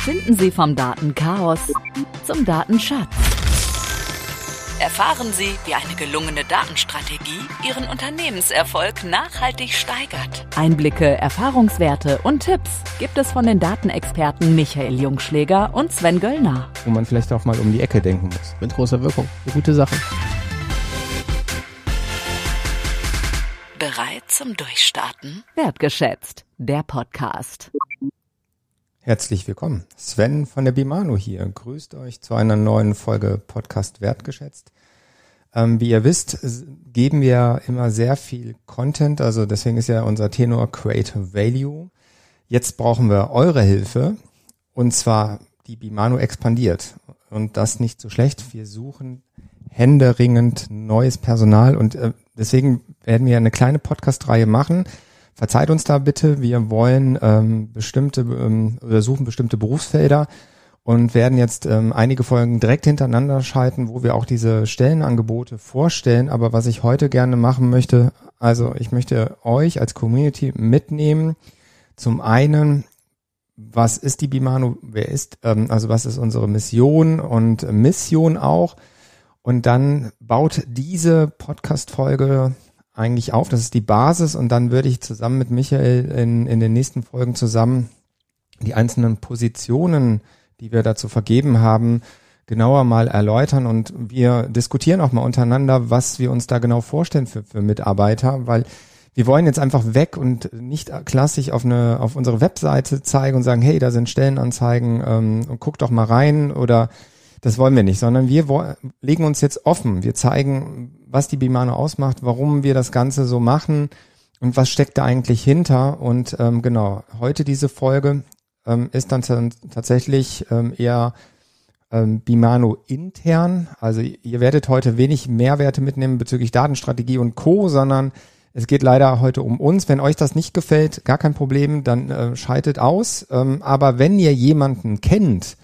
finden Sie vom Datenchaos zum Datenschatz. Erfahren Sie, wie eine gelungene Datenstrategie Ihren Unternehmenserfolg nachhaltig steigert. Einblicke, Erfahrungswerte und Tipps gibt es von den Datenexperten Michael Jungschläger und Sven Göllner. Wo man vielleicht auch mal um die Ecke denken muss. Mit großer Wirkung. Eine gute Sache. Bereit zum Durchstarten? Wertgeschätzt. Der Podcast. Herzlich willkommen. Sven von der Bimano hier. Grüßt euch zu einer neuen Folge Podcast Wertgeschätzt. Ähm, wie ihr wisst, geben wir immer sehr viel Content, also deswegen ist ja unser Tenor Create Value. Jetzt brauchen wir eure Hilfe und zwar die Bimano expandiert und das nicht so schlecht. Wir suchen händeringend neues Personal und äh, deswegen werden wir eine kleine Podcast-Reihe machen verzeiht uns da bitte, wir wollen ähm, bestimmte ähm, oder suchen bestimmte Berufsfelder und werden jetzt ähm, einige Folgen direkt hintereinander schalten, wo wir auch diese Stellenangebote vorstellen. Aber was ich heute gerne machen möchte, also ich möchte euch als Community mitnehmen. Zum einen, was ist die Bimano? Wer ist? Ähm, also was ist unsere Mission und Mission auch? Und dann baut diese Podcast-Folge eigentlich auf. Das ist die Basis und dann würde ich zusammen mit Michael in, in den nächsten Folgen zusammen die einzelnen Positionen, die wir dazu vergeben haben, genauer mal erläutern und wir diskutieren auch mal untereinander, was wir uns da genau vorstellen für, für Mitarbeiter, weil wir wollen jetzt einfach weg und nicht klassisch auf eine auf unsere Webseite zeigen und sagen, hey, da sind Stellenanzeigen ähm, und guck doch mal rein oder das wollen wir nicht, sondern wir legen uns jetzt offen. Wir zeigen, was die Bimano ausmacht, warum wir das Ganze so machen und was steckt da eigentlich hinter. Und ähm, genau, heute diese Folge ähm, ist dann tatsächlich ähm, eher ähm, Bimano intern. Also ihr werdet heute wenig Mehrwerte mitnehmen bezüglich Datenstrategie und Co, sondern es geht leider heute um uns. Wenn euch das nicht gefällt, gar kein Problem, dann äh, schaltet aus. Ähm, aber wenn ihr jemanden kennt,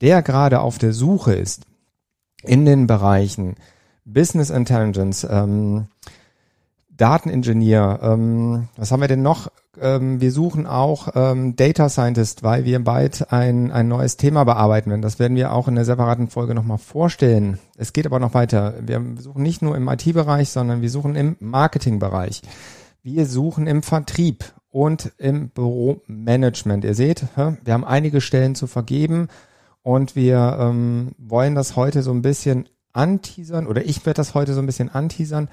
der gerade auf der Suche ist in den Bereichen Business Intelligence, ähm, Dateningenieur, ähm, was haben wir denn noch? Ähm, wir suchen auch ähm, Data Scientist, weil wir bald ein, ein neues Thema bearbeiten werden. Das werden wir auch in der separaten Folge nochmal vorstellen. Es geht aber noch weiter. Wir suchen nicht nur im IT-Bereich, sondern wir suchen im Marketing-Bereich. Wir suchen im Vertrieb und im Büromanagement. Ihr seht, wir haben einige Stellen zu vergeben und wir ähm, wollen das heute so ein bisschen anteasern oder ich werde das heute so ein bisschen anteasern.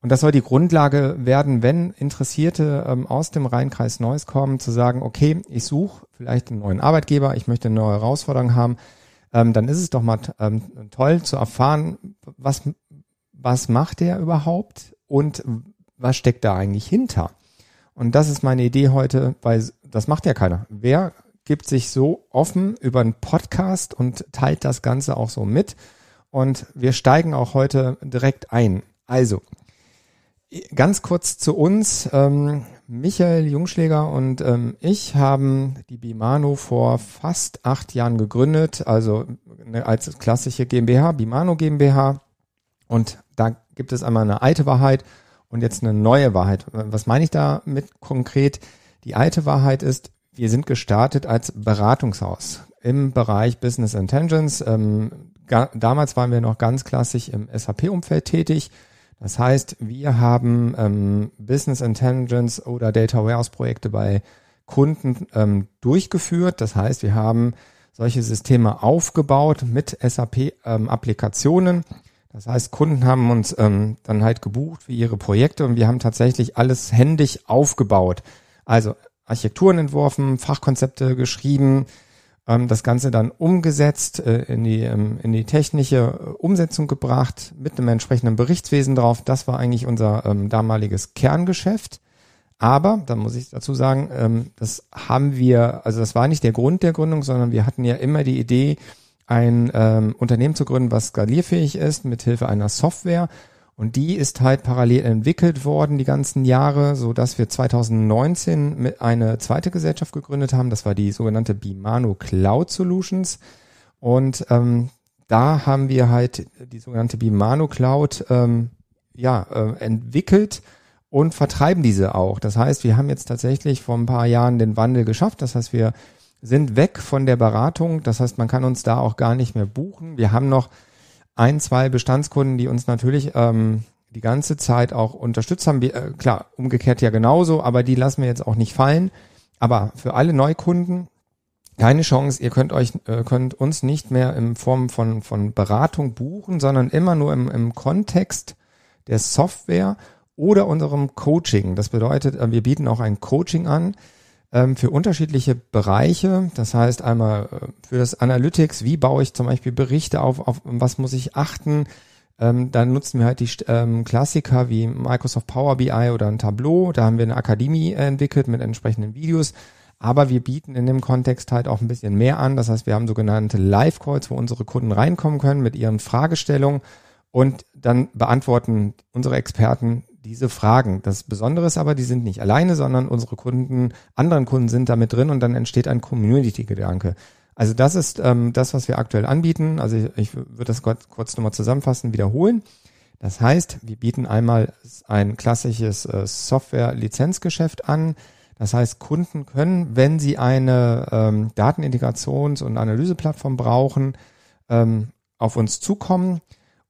Und das soll die Grundlage werden, wenn Interessierte ähm, aus dem Rheinkreis Neuss kommen, zu sagen, okay, ich suche vielleicht einen neuen Arbeitgeber, ich möchte eine neue Herausforderung haben. Ähm, dann ist es doch mal ähm, toll zu erfahren, was, was macht der überhaupt und was steckt da eigentlich hinter. Und das ist meine Idee heute, weil das macht ja keiner. Wer gibt sich so offen über einen Podcast und teilt das Ganze auch so mit? Und wir steigen auch heute direkt ein. Also, ganz kurz zu uns. Ähm, Michael Jungschläger und ähm, ich haben die Bimano vor fast acht Jahren gegründet, also eine, als klassische GmbH, Bimano GmbH. Und da gibt es einmal eine alte Wahrheit und jetzt eine neue Wahrheit. Was meine ich damit konkret? Die alte Wahrheit ist, wir sind gestartet als Beratungshaus im Bereich Business Intelligence. Ähm, ga, damals waren wir noch ganz klassisch im SAP-Umfeld tätig. Das heißt, wir haben ähm, Business Intelligence oder Data Warehouse-Projekte bei Kunden ähm, durchgeführt. Das heißt, wir haben solche Systeme aufgebaut mit SAP-Applikationen. Ähm, das heißt, Kunden haben uns ähm, dann halt gebucht für ihre Projekte und wir haben tatsächlich alles händig aufgebaut. Also Architekturen entworfen, Fachkonzepte geschrieben, ähm, das Ganze dann umgesetzt, äh, in, die, ähm, in die technische äh, Umsetzung gebracht, mit einem entsprechenden Berichtswesen drauf. Das war eigentlich unser ähm, damaliges Kerngeschäft. Aber, da muss ich dazu sagen, ähm, das haben wir, also das war nicht der Grund der Gründung, sondern wir hatten ja immer die Idee, ein ähm, Unternehmen zu gründen, was skalierfähig ist, mit Hilfe einer Software. Und die ist halt parallel entwickelt worden die ganzen Jahre, so dass wir 2019 mit eine zweite Gesellschaft gegründet haben. Das war die sogenannte Bimano Cloud Solutions. Und ähm, da haben wir halt die sogenannte Bimano Cloud ähm, ja, äh, entwickelt und vertreiben diese auch. Das heißt, wir haben jetzt tatsächlich vor ein paar Jahren den Wandel geschafft. Das heißt, wir sind weg von der Beratung. Das heißt, man kann uns da auch gar nicht mehr buchen. Wir haben noch ein, zwei Bestandskunden, die uns natürlich ähm, die ganze Zeit auch unterstützt haben. Wir, äh, klar, umgekehrt ja genauso, aber die lassen wir jetzt auch nicht fallen. Aber für alle Neukunden keine Chance. Ihr könnt euch, äh, könnt uns nicht mehr in Form von, von Beratung buchen, sondern immer nur im, im Kontext der Software oder unserem Coaching. Das bedeutet, äh, wir bieten auch ein Coaching an. Ähm, für unterschiedliche Bereiche. Das heißt einmal äh, für das Analytics, wie baue ich zum Beispiel Berichte auf, auf was muss ich achten. Ähm, dann nutzen wir halt die ähm, Klassiker wie Microsoft Power BI oder ein Tableau. Da haben wir eine Akademie äh, entwickelt mit entsprechenden Videos. Aber wir bieten in dem Kontext halt auch ein bisschen mehr an. Das heißt, wir haben sogenannte Live-Calls, wo unsere Kunden reinkommen können mit ihren Fragestellungen und dann beantworten unsere Experten diese Fragen. Das Besondere ist aber, die sind nicht alleine, sondern unsere Kunden, anderen Kunden sind damit drin und dann entsteht ein Community-Gedanke. Also das ist ähm, das, was wir aktuell anbieten. Also ich, ich würde das kurz nochmal zusammenfassen, wiederholen. Das heißt, wir bieten einmal ein klassisches äh, Software-Lizenzgeschäft an. Das heißt, Kunden können, wenn sie eine ähm, Datenintegrations- und Analyseplattform brauchen, ähm, auf uns zukommen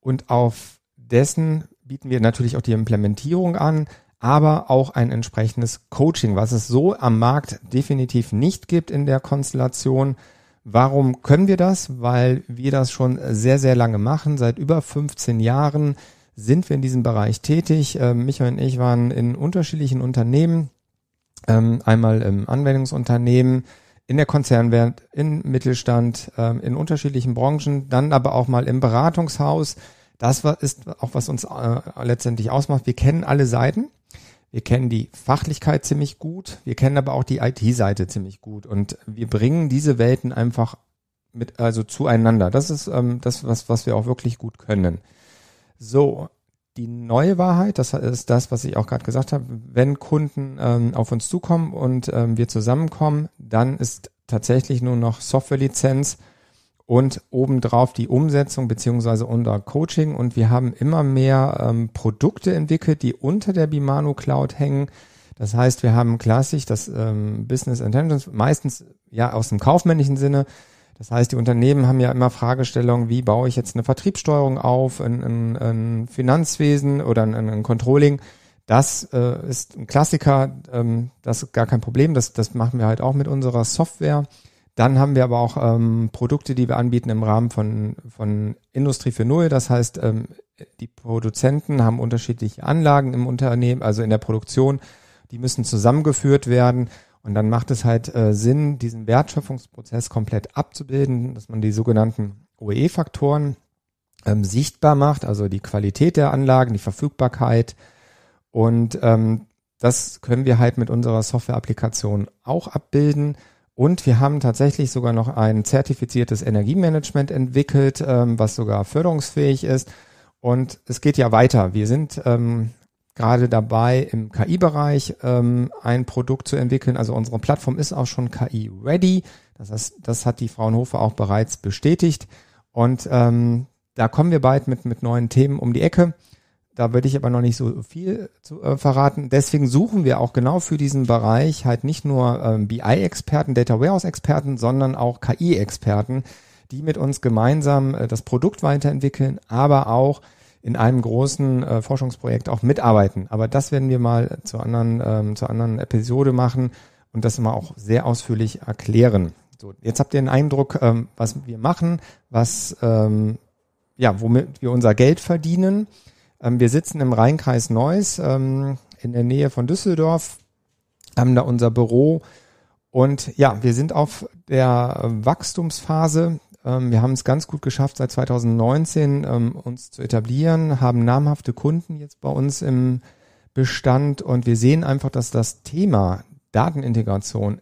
und auf dessen bieten wir natürlich auch die Implementierung an, aber auch ein entsprechendes Coaching, was es so am Markt definitiv nicht gibt in der Konstellation. Warum können wir das? Weil wir das schon sehr, sehr lange machen. Seit über 15 Jahren sind wir in diesem Bereich tätig. Ähm, Michael und ich waren in unterschiedlichen Unternehmen, ähm, einmal im Anwendungsunternehmen, in der Konzernwelt, im Mittelstand, ähm, in unterschiedlichen Branchen, dann aber auch mal im Beratungshaus das ist auch, was uns äh, letztendlich ausmacht. Wir kennen alle Seiten. Wir kennen die Fachlichkeit ziemlich gut. Wir kennen aber auch die IT-Seite ziemlich gut. Und wir bringen diese Welten einfach mit, also zueinander. Das ist ähm, das, was, was wir auch wirklich gut können. So, die neue Wahrheit, das ist das, was ich auch gerade gesagt habe, wenn Kunden ähm, auf uns zukommen und ähm, wir zusammenkommen, dann ist tatsächlich nur noch Softwarelizenz und obendrauf die Umsetzung beziehungsweise unser Coaching. Und wir haben immer mehr ähm, Produkte entwickelt, die unter der Bimano Cloud hängen. Das heißt, wir haben klassisch das ähm, Business Intelligence, meistens ja aus dem kaufmännischen Sinne. Das heißt, die Unternehmen haben ja immer Fragestellungen, wie baue ich jetzt eine Vertriebssteuerung auf, ein, ein, ein Finanzwesen oder ein, ein Controlling. Das äh, ist ein Klassiker, ähm, das ist gar kein Problem, das, das machen wir halt auch mit unserer Software. Dann haben wir aber auch ähm, Produkte, die wir anbieten im Rahmen von, von Industrie für Null. Das heißt, ähm, die Produzenten haben unterschiedliche Anlagen im Unternehmen, also in der Produktion. Die müssen zusammengeführt werden. Und dann macht es halt äh, Sinn, diesen Wertschöpfungsprozess komplett abzubilden, dass man die sogenannten OE-Faktoren ähm, sichtbar macht, also die Qualität der Anlagen, die Verfügbarkeit. Und ähm, das können wir halt mit unserer Software-Applikation auch abbilden. Und wir haben tatsächlich sogar noch ein zertifiziertes Energiemanagement entwickelt, ähm, was sogar förderungsfähig ist. Und es geht ja weiter. Wir sind ähm, gerade dabei, im KI-Bereich ähm, ein Produkt zu entwickeln. Also unsere Plattform ist auch schon KI-ready. Das, heißt, das hat die Fraunhofer auch bereits bestätigt. Und ähm, da kommen wir bald mit, mit neuen Themen um die Ecke. Da würde ich aber noch nicht so viel zu äh, verraten. Deswegen suchen wir auch genau für diesen Bereich halt nicht nur ähm, BI-Experten, Data Warehouse-Experten, sondern auch KI-Experten, die mit uns gemeinsam äh, das Produkt weiterentwickeln, aber auch in einem großen äh, Forschungsprojekt auch mitarbeiten. Aber das werden wir mal zur anderen, ähm, zur anderen Episode machen und das mal auch sehr ausführlich erklären. So, jetzt habt ihr einen Eindruck, ähm, was wir machen, was, ähm, ja, womit wir unser Geld verdienen ähm, wir sitzen im Rheinkreis Neuss ähm, in der Nähe von Düsseldorf, haben da unser Büro. Und ja, wir sind auf der Wachstumsphase. Ähm, wir haben es ganz gut geschafft, seit 2019 ähm, uns zu etablieren, haben namhafte Kunden jetzt bei uns im Bestand und wir sehen einfach, dass das Thema Datenintegration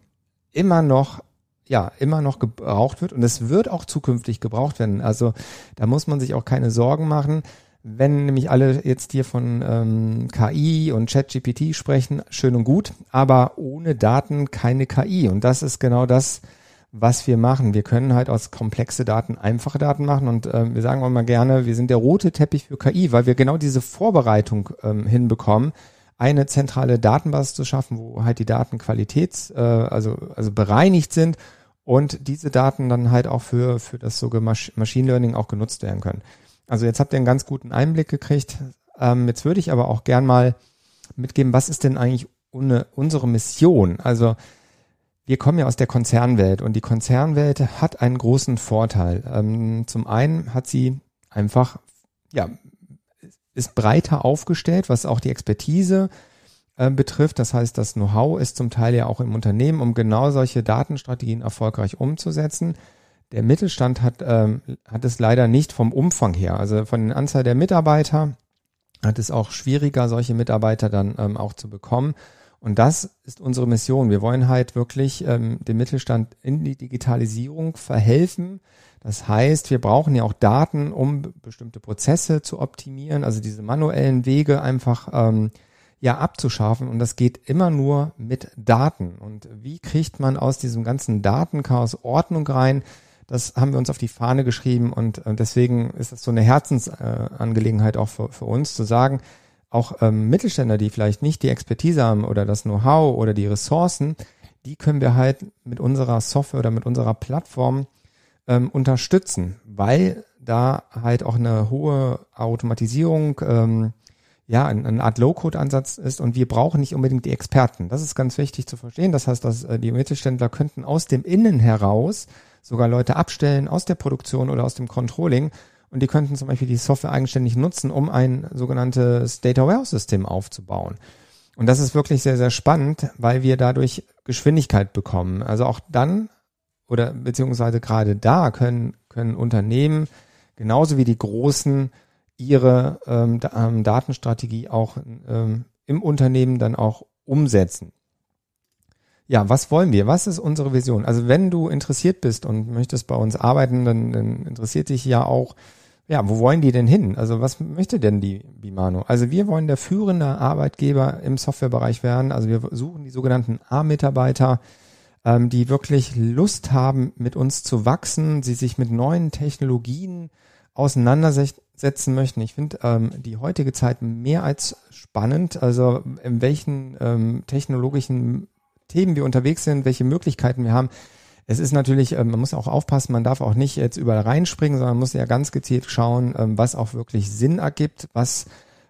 immer noch ja, immer noch gebraucht wird und es wird auch zukünftig gebraucht werden. Also da muss man sich auch keine Sorgen machen. Wenn nämlich alle jetzt hier von ähm, KI und ChatGPT sprechen, schön und gut, aber ohne Daten keine KI. Und das ist genau das, was wir machen. Wir können halt aus komplexe Daten einfache Daten machen und ähm, wir sagen auch mal gerne, wir sind der rote Teppich für KI, weil wir genau diese Vorbereitung ähm, hinbekommen, eine zentrale Datenbasis zu schaffen, wo halt die Daten qualitäts, äh, also, also bereinigt sind und diese Daten dann halt auch für, für das sogenannte Machine Learning auch genutzt werden können. Also jetzt habt ihr einen ganz guten Einblick gekriegt. Ähm, jetzt würde ich aber auch gern mal mitgeben, was ist denn eigentlich une, unsere Mission? Also wir kommen ja aus der Konzernwelt und die Konzernwelt hat einen großen Vorteil. Ähm, zum einen hat sie einfach, ja, ist breiter aufgestellt, was auch die Expertise äh, betrifft. Das heißt, das Know-how ist zum Teil ja auch im Unternehmen, um genau solche Datenstrategien erfolgreich umzusetzen. Der Mittelstand hat, ähm, hat es leider nicht vom Umfang her, also von der Anzahl der Mitarbeiter hat es auch schwieriger, solche Mitarbeiter dann ähm, auch zu bekommen. Und das ist unsere Mission. Wir wollen halt wirklich ähm, dem Mittelstand in die Digitalisierung verhelfen. Das heißt, wir brauchen ja auch Daten, um bestimmte Prozesse zu optimieren, also diese manuellen Wege einfach ähm, ja abzuschaffen. Und das geht immer nur mit Daten. Und wie kriegt man aus diesem ganzen Datenchaos Ordnung rein? Das haben wir uns auf die Fahne geschrieben und äh, deswegen ist das so eine Herzensangelegenheit auch für, für uns zu sagen, auch ähm, Mittelständler, die vielleicht nicht die Expertise haben oder das Know-how oder die Ressourcen, die können wir halt mit unserer Software oder mit unserer Plattform ähm, unterstützen, weil da halt auch eine hohe Automatisierung, ähm, ja, eine Art Low-Code-Ansatz ist und wir brauchen nicht unbedingt die Experten. Das ist ganz wichtig zu verstehen. Das heißt, dass äh, die Mittelständler könnten aus dem Innen heraus sogar Leute abstellen aus der Produktion oder aus dem Controlling. Und die könnten zum Beispiel die Software eigenständig nutzen, um ein sogenanntes Data Warehouse System aufzubauen. Und das ist wirklich sehr, sehr spannend, weil wir dadurch Geschwindigkeit bekommen. Also auch dann oder beziehungsweise gerade da können, können Unternehmen genauso wie die Großen ihre ähm, ähm Datenstrategie auch ähm, im Unternehmen dann auch umsetzen. Ja, was wollen wir? Was ist unsere Vision? Also wenn du interessiert bist und möchtest bei uns arbeiten, dann, dann interessiert dich ja auch, ja, wo wollen die denn hin? Also was möchte denn die Bimano? Also wir wollen der führende Arbeitgeber im Softwarebereich werden. Also wir suchen die sogenannten A-Mitarbeiter, ähm, die wirklich Lust haben, mit uns zu wachsen, sie sich mit neuen Technologien auseinandersetzen möchten. Ich finde ähm, die heutige Zeit mehr als spannend. Also in welchen ähm, technologischen Themen wir unterwegs sind, welche Möglichkeiten wir haben. Es ist natürlich, ähm, man muss auch aufpassen, man darf auch nicht jetzt überall reinspringen, sondern muss ja ganz gezielt schauen, ähm, was auch wirklich Sinn ergibt, was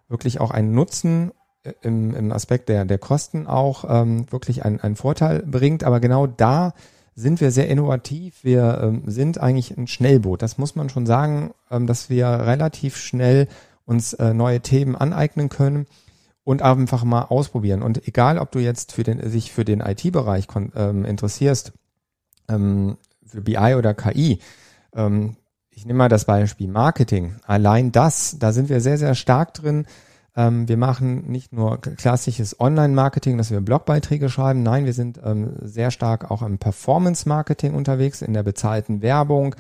wirklich auch einen Nutzen äh, im, im Aspekt der, der Kosten auch ähm, wirklich einen, einen Vorteil bringt. Aber genau da sind wir sehr innovativ. Wir sind eigentlich ein Schnellboot. Das muss man schon sagen, dass wir relativ schnell uns äh, neue Themen aneignen können und einfach mal ausprobieren. Und egal, ob du jetzt für den, sich für den IT-Bereich ähm, interessierst, ähm, für BI oder KI, ähm, ich nehme mal das Beispiel Marketing. Allein das, da sind wir sehr, sehr stark drin. Ähm, wir machen nicht nur klassisches Online-Marketing, dass wir Blogbeiträge schreiben. Nein, wir sind ähm, sehr stark auch im Performance-Marketing unterwegs, in der bezahlten Werbung,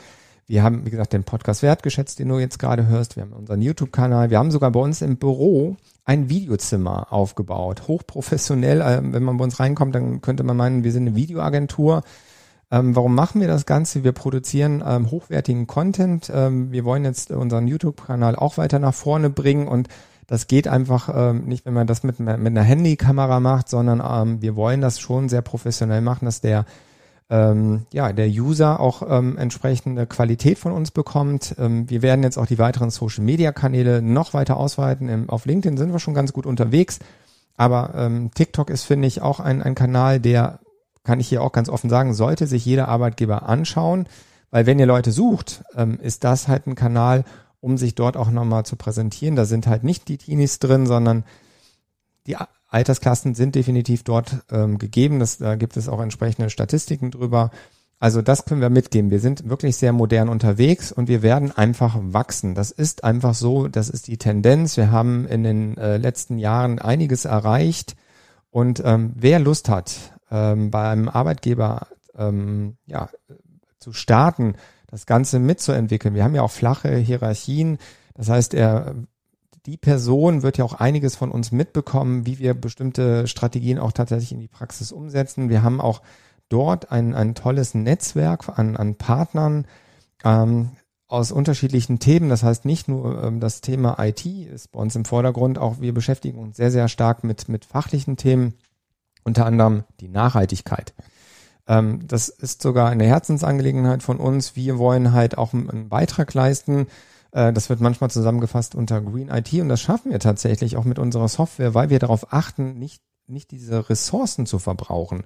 wir haben, wie gesagt, den Podcast wertgeschätzt, den du jetzt gerade hörst. Wir haben unseren YouTube-Kanal. Wir haben sogar bei uns im Büro ein Videozimmer aufgebaut. Hochprofessionell. Ähm, wenn man bei uns reinkommt, dann könnte man meinen, wir sind eine Videoagentur. Ähm, warum machen wir das Ganze? Wir produzieren ähm, hochwertigen Content. Ähm, wir wollen jetzt unseren YouTube-Kanal auch weiter nach vorne bringen und das geht einfach ähm, nicht, wenn man das mit, mit einer Handykamera macht, sondern ähm, wir wollen das schon sehr professionell machen, dass der ähm, ja, der User auch ähm, entsprechende Qualität von uns bekommt. Ähm, wir werden jetzt auch die weiteren Social-Media-Kanäle noch weiter ausweiten. Im, auf LinkedIn sind wir schon ganz gut unterwegs, aber ähm, TikTok ist, finde ich, auch ein, ein Kanal, der, kann ich hier auch ganz offen sagen, sollte sich jeder Arbeitgeber anschauen, weil wenn ihr Leute sucht, ähm, ist das halt ein Kanal, um sich dort auch nochmal zu präsentieren. Da sind halt nicht die Teenies drin, sondern die Altersklassen sind definitiv dort ähm, gegeben. Das, da gibt es auch entsprechende Statistiken drüber. Also das können wir mitgeben. Wir sind wirklich sehr modern unterwegs und wir werden einfach wachsen. Das ist einfach so, das ist die Tendenz. Wir haben in den äh, letzten Jahren einiges erreicht. Und ähm, wer Lust hat, ähm, bei einem Arbeitgeber ähm, ja, zu starten, das Ganze mitzuentwickeln. Wir haben ja auch flache Hierarchien. Das heißt, er die Person wird ja auch einiges von uns mitbekommen, wie wir bestimmte Strategien auch tatsächlich in die Praxis umsetzen. Wir haben auch dort ein, ein tolles Netzwerk an, an Partnern ähm, aus unterschiedlichen Themen. Das heißt nicht nur ähm, das Thema IT ist bei uns im Vordergrund, auch wir beschäftigen uns sehr, sehr stark mit, mit fachlichen Themen, unter anderem die Nachhaltigkeit. Ähm, das ist sogar eine Herzensangelegenheit von uns. Wir wollen halt auch einen Beitrag leisten äh, das wird manchmal zusammengefasst unter Green IT und das schaffen wir tatsächlich auch mit unserer Software, weil wir darauf achten, nicht, nicht diese Ressourcen zu verbrauchen.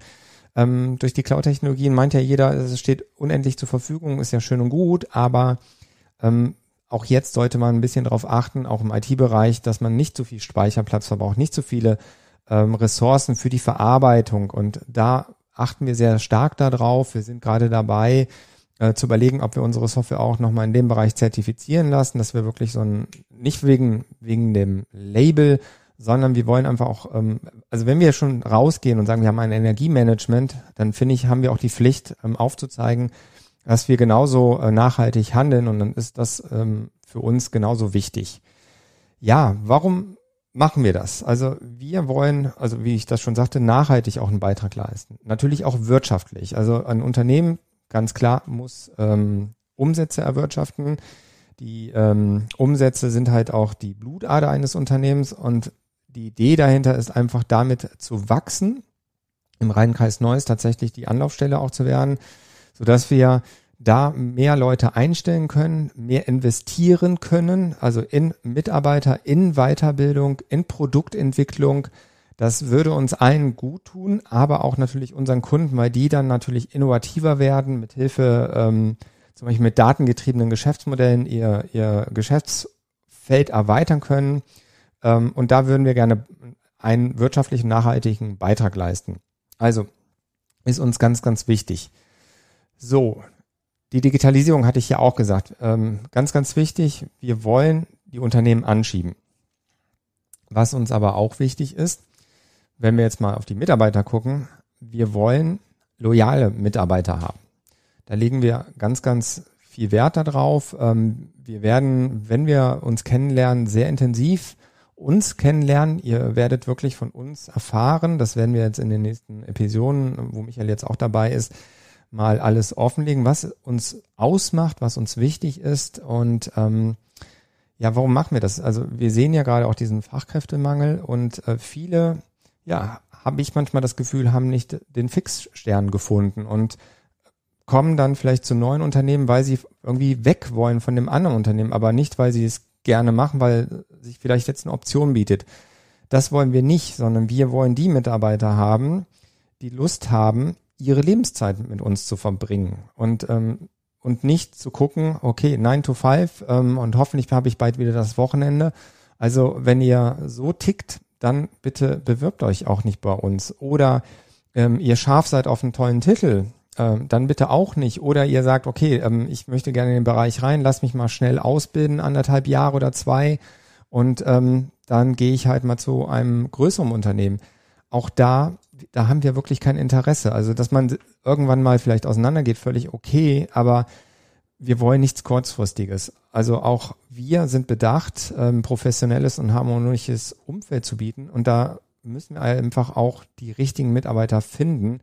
Ähm, durch die Cloud-Technologien meint ja jeder, es steht unendlich zur Verfügung, ist ja schön und gut, aber ähm, auch jetzt sollte man ein bisschen darauf achten, auch im IT-Bereich, dass man nicht zu viel Speicherplatz verbraucht, nicht zu viele ähm, Ressourcen für die Verarbeitung. Und da achten wir sehr stark darauf. Wir sind gerade dabei, äh, zu überlegen, ob wir unsere Software auch nochmal in dem Bereich zertifizieren lassen, dass wir wirklich so ein, nicht wegen, wegen dem Label, sondern wir wollen einfach auch, ähm, also wenn wir schon rausgehen und sagen, wir haben ein Energiemanagement, dann finde ich, haben wir auch die Pflicht ähm, aufzuzeigen, dass wir genauso äh, nachhaltig handeln und dann ist das ähm, für uns genauso wichtig. Ja, warum machen wir das? Also wir wollen, also wie ich das schon sagte, nachhaltig auch einen Beitrag leisten. Natürlich auch wirtschaftlich. Also ein Unternehmen ganz klar, muss ähm, Umsätze erwirtschaften. Die ähm, Umsätze sind halt auch die Blutader eines Unternehmens und die Idee dahinter ist einfach damit zu wachsen, im Rheinkreis Neuss tatsächlich die Anlaufstelle auch zu werden, sodass wir da mehr Leute einstellen können, mehr investieren können, also in Mitarbeiter, in Weiterbildung, in Produktentwicklung, das würde uns allen gut tun, aber auch natürlich unseren Kunden, weil die dann natürlich innovativer werden, mit Hilfe ähm, zum Beispiel mit datengetriebenen Geschäftsmodellen ihr, ihr Geschäftsfeld erweitern können. Ähm, und da würden wir gerne einen wirtschaftlichen, nachhaltigen Beitrag leisten. Also ist uns ganz, ganz wichtig. So, die Digitalisierung hatte ich ja auch gesagt. Ähm, ganz, ganz wichtig, wir wollen die Unternehmen anschieben. Was uns aber auch wichtig ist, wenn wir jetzt mal auf die Mitarbeiter gucken, wir wollen loyale Mitarbeiter haben. Da legen wir ganz, ganz viel Wert darauf. Ähm, wir werden, wenn wir uns kennenlernen, sehr intensiv uns kennenlernen. Ihr werdet wirklich von uns erfahren. Das werden wir jetzt in den nächsten Episoden, wo Michael jetzt auch dabei ist, mal alles offenlegen, was uns ausmacht, was uns wichtig ist und ähm, ja, warum machen wir das? Also wir sehen ja gerade auch diesen Fachkräftemangel und äh, viele ja, habe ich manchmal das Gefühl, haben nicht den Fixstern gefunden und kommen dann vielleicht zu neuen Unternehmen, weil sie irgendwie weg wollen von dem anderen Unternehmen, aber nicht, weil sie es gerne machen, weil sich vielleicht jetzt eine Option bietet. Das wollen wir nicht, sondern wir wollen die Mitarbeiter haben, die Lust haben, ihre Lebenszeit mit uns zu verbringen und, ähm, und nicht zu gucken, okay, 9 to 5 ähm, und hoffentlich habe ich bald wieder das Wochenende. Also wenn ihr so tickt, dann bitte bewirbt euch auch nicht bei uns. Oder ähm, ihr scharf seid auf einen tollen Titel, ähm, dann bitte auch nicht. Oder ihr sagt, okay, ähm, ich möchte gerne in den Bereich rein, lass mich mal schnell ausbilden, anderthalb Jahre oder zwei. Und ähm, dann gehe ich halt mal zu einem größeren Unternehmen. Auch da, da haben wir wirklich kein Interesse. Also, dass man irgendwann mal vielleicht auseinandergeht, völlig okay, aber wir wollen nichts Kurzfristiges. Also auch wir sind bedacht, ähm, professionelles und harmonisches Umfeld zu bieten. Und da müssen wir einfach auch die richtigen Mitarbeiter finden,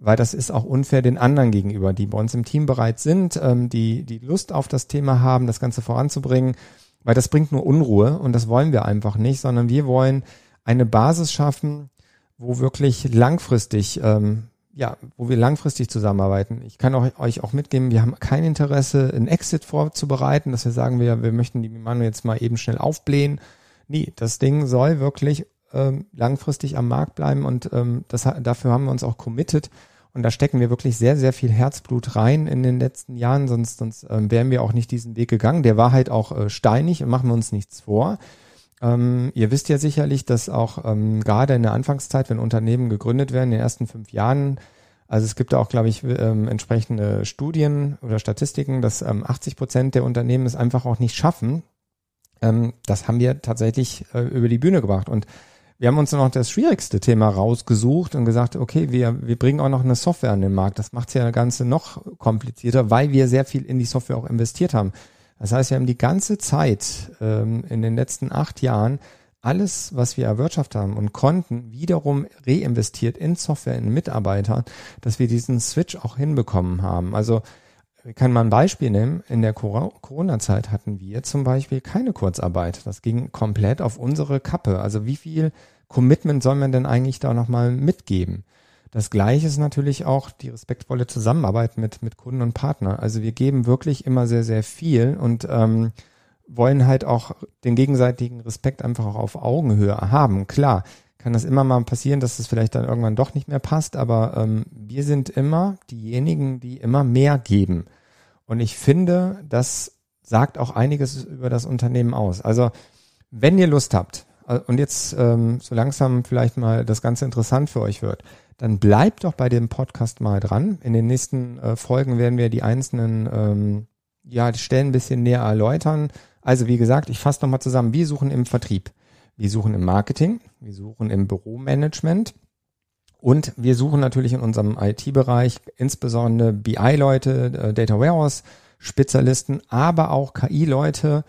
weil das ist auch unfair den anderen gegenüber, die bei uns im Team bereit sind, ähm, die, die Lust auf das Thema haben, das Ganze voranzubringen, weil das bringt nur Unruhe und das wollen wir einfach nicht, sondern wir wollen eine Basis schaffen, wo wirklich langfristig ähm, ja, wo wir langfristig zusammenarbeiten. Ich kann auch, euch auch mitgeben, wir haben kein Interesse, einen Exit vorzubereiten, dass wir sagen, wir, wir möchten die Mimano jetzt mal eben schnell aufblähen. Nee, das Ding soll wirklich ähm, langfristig am Markt bleiben und ähm, das, dafür haben wir uns auch committed. Und da stecken wir wirklich sehr, sehr viel Herzblut rein in den letzten Jahren, sonst, sonst ähm, wären wir auch nicht diesen Weg gegangen. Der war halt auch äh, steinig machen wir uns nichts vor. Ähm, ihr wisst ja sicherlich, dass auch ähm, gerade in der Anfangszeit, wenn Unternehmen gegründet werden, in den ersten fünf Jahren, also es gibt da auch, glaube ich, ähm, entsprechende Studien oder Statistiken, dass ähm, 80 Prozent der Unternehmen es einfach auch nicht schaffen. Ähm, das haben wir tatsächlich äh, über die Bühne gebracht. Und wir haben uns dann auch das schwierigste Thema rausgesucht und gesagt, okay, wir, wir bringen auch noch eine Software an den Markt. Das macht ja das Ganze noch komplizierter, weil wir sehr viel in die Software auch investiert haben. Das heißt, wir haben die ganze Zeit ähm, in den letzten acht Jahren alles, was wir erwirtschaftet haben und konnten, wiederum reinvestiert in Software, in Mitarbeiter, dass wir diesen Switch auch hinbekommen haben. Also ich kann man ein Beispiel nehmen. In der Corona-Zeit hatten wir zum Beispiel keine Kurzarbeit. Das ging komplett auf unsere Kappe. Also wie viel Commitment soll man denn eigentlich da nochmal mitgeben? Das gleiche ist natürlich auch die respektvolle Zusammenarbeit mit, mit Kunden und Partnern. Also wir geben wirklich immer sehr, sehr viel und ähm, wollen halt auch den gegenseitigen Respekt einfach auch auf Augenhöhe haben. Klar, kann das immer mal passieren, dass das vielleicht dann irgendwann doch nicht mehr passt, aber ähm, wir sind immer diejenigen, die immer mehr geben. Und ich finde, das sagt auch einiges über das Unternehmen aus. Also wenn ihr Lust habt äh, und jetzt ähm, so langsam vielleicht mal das Ganze interessant für euch wird, dann bleibt doch bei dem Podcast mal dran. In den nächsten äh, Folgen werden wir die einzelnen ähm, ja, Stellen ein bisschen näher erläutern. Also wie gesagt, ich fasse nochmal zusammen. Wir suchen im Vertrieb, wir suchen im Marketing, wir suchen im Büromanagement und wir suchen natürlich in unserem IT-Bereich insbesondere BI-Leute, äh, Data Warehouse-Spezialisten, aber auch KI-Leute,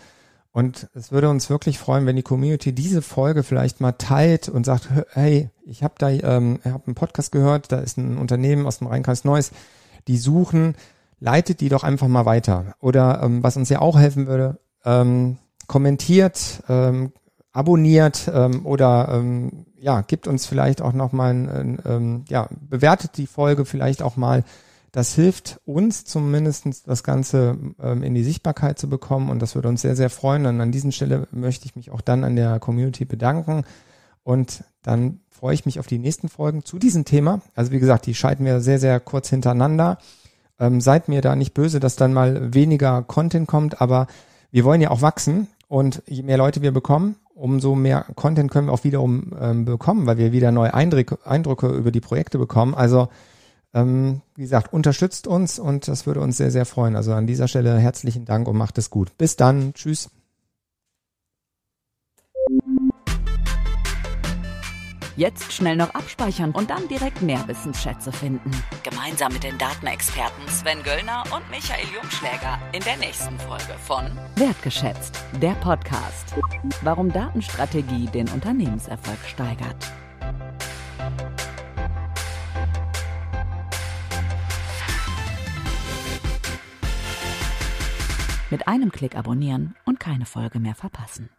und es würde uns wirklich freuen, wenn die Community diese Folge vielleicht mal teilt und sagt, hey, ich habe da ähm, hab einen Podcast gehört, da ist ein Unternehmen aus dem Rheinkreis Neuss, die suchen, leitet die doch einfach mal weiter. Oder ähm, was uns ja auch helfen würde, ähm, kommentiert, ähm, abonniert ähm, oder ähm, ja, gibt uns vielleicht auch nochmal, ähm, ja, bewertet die Folge vielleicht auch mal das hilft uns zumindestens das Ganze ähm, in die Sichtbarkeit zu bekommen und das würde uns sehr, sehr freuen. Und an diesen Stelle möchte ich mich auch dann an der Community bedanken. Und dann freue ich mich auf die nächsten Folgen zu diesem Thema. Also wie gesagt, die schalten wir sehr, sehr kurz hintereinander. Ähm, seid mir da nicht böse, dass dann mal weniger Content kommt, aber wir wollen ja auch wachsen und je mehr Leute wir bekommen, umso mehr Content können wir auch wiederum ähm, bekommen, weil wir wieder neue Eindrücke, Eindrücke über die Projekte bekommen. Also ähm, wie gesagt, unterstützt uns und das würde uns sehr, sehr freuen. Also an dieser Stelle herzlichen Dank und macht es gut. Bis dann. Tschüss. Jetzt schnell noch abspeichern und dann direkt mehr Wissensschätze finden. Gemeinsam mit den Datenexperten Sven Göllner und Michael Jungschläger in der nächsten Folge von Wertgeschätzt, der Podcast. Warum Datenstrategie den Unternehmenserfolg steigert. Mit einem Klick abonnieren und keine Folge mehr verpassen.